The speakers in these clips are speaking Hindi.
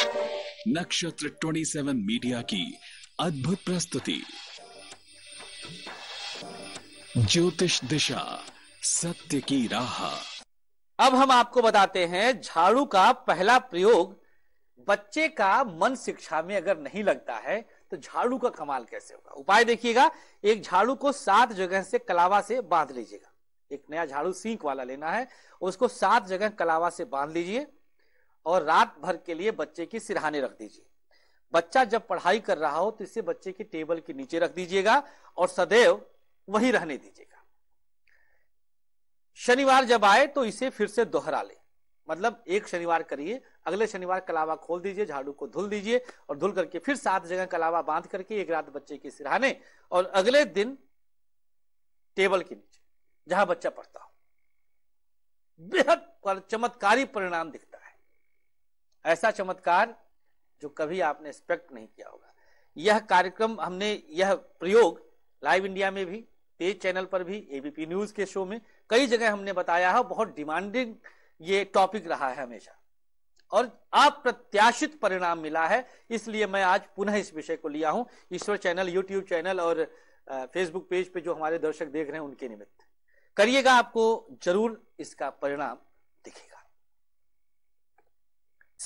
नक्षत्र 27 मीडिया की अद्भुत प्रस्तुति ज्योतिष दिशा सत्य की राह अब हम आपको बताते हैं झाड़ू का पहला प्रयोग बच्चे का मन शिक्षा में अगर नहीं लगता है तो झाड़ू का कमाल कैसे होगा उपाय देखिएगा एक झाड़ू को सात जगह से कलावा से बांध लीजिएगा एक नया झाड़ू सीख वाला लेना है उसको सात जगह कलावा से बांध लीजिए और रात भर के लिए बच्चे की सिरहाने रख दीजिए बच्चा जब पढ़ाई कर रहा हो तो इसे बच्चे की टेबल के नीचे रख दीजिएगा और सदैव वही रहने दीजिएगा शनिवार जब आए तो इसे फिर से दोहरा ले मतलब एक शनिवार करिए अगले शनिवार कलावा खोल दीजिए झाड़ू को धुल दीजिए और धुल करके फिर सात जगह कलावा बांध करके एक रात बच्चे के सिरहाने और अगले दिन टेबल के नीचे जहां बच्चा पढ़ता हो बेहद चमत्कारी परिणाम दिखते ऐसा चमत्कार जो कभी आपने एक्सपेक्ट नहीं किया होगा यह कार्यक्रम हमने यह प्रयोग लाइव इंडिया में भी तेज चैनल पर भी एबीपी न्यूज के शो में कई जगह हमने बताया है बहुत डिमांडिंग ये टॉपिक रहा है हमेशा और अप्रत्याशित परिणाम मिला है इसलिए मैं आज पुनः इस विषय को लिया हूं ईश्वर चैनल यूट्यूब चैनल और फेसबुक पेज पे जो हमारे दर्शक देख रहे हैं उनके निमित्त करिएगा आपको जरूर इसका परिणाम दिखेगा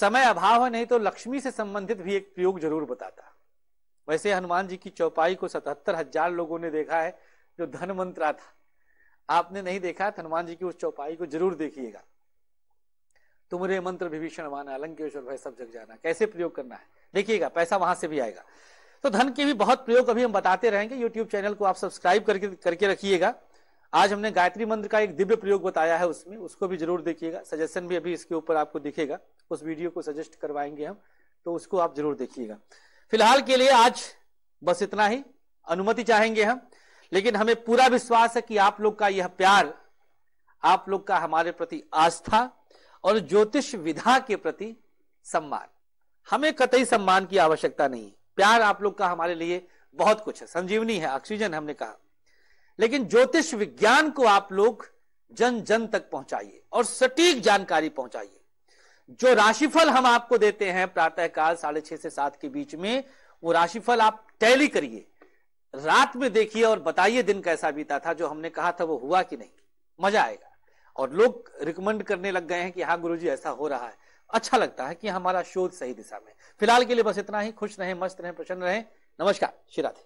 समय अभाव है नहीं तो लक्ष्मी से संबंधित भी एक प्रयोग जरूर बताता वैसे हनुमान जी की चौपाई को सतहत्तर हजार लोगों ने देखा है जो धन मंत्रा था आपने नहीं देखा तो हनुमान जी की उस चौपाई को जरूर देखिएगा तुमरे मंत्र विभीषण माना अलंकेश्वर भय सब जग जाना कैसे प्रयोग करना है देखिएगा पैसा वहां से भी आएगा तो धन के भी बहुत प्रयोग अभी हम बताते रहेंगे यूट्यूब चैनल को आप सब्सक्राइब करके करके रखिएगा आज हमने गायत्री मंत्र का एक दिव्य प्रयोग बताया है उसमें उसको भी जरूर देखिएगा सजेशन भी अभी इसके ऊपर आपको दिखेगा उस वीडियो को सजेस्ट करवाएंगे हम तो उसको आप जरूर देखिएगा फिलहाल के लिए आज बस इतना ही अनुमति चाहेंगे हम लेकिन हमें पूरा विश्वास है कि आप लोग का यह प्यार आप लोग का हमारे प्रति आस्था और ज्योतिष विधा के प्रति सम्मान हमें कतई सम्मान की आवश्यकता नहीं प्यार आप लोग का हमारे लिए बहुत कुछ है संजीवनी है ऑक्सीजन हमने कहा लेकिन ज्योतिष विज्ञान को आप लोग जन जन तक पहुंचाइए और सटीक जानकारी पहुंचाइए जो राशिफल हम आपको देते हैं प्रातःकाल साढ़े छह से सात के बीच में वो राशिफल आप टैली करिए रात में देखिए और बताइए दिन कैसा बीता था जो हमने कहा था वो हुआ कि नहीं मजा आएगा और लोग रिकमेंड करने लग गए हैं कि हाँ गुरुजी ऐसा हो रहा है अच्छा लगता है कि हमारा शोध सही दिशा में फिलहाल के लिए बस इतना ही खुश रहें मस्त रहें प्रसन्न रहें नमस्कार श्री राधे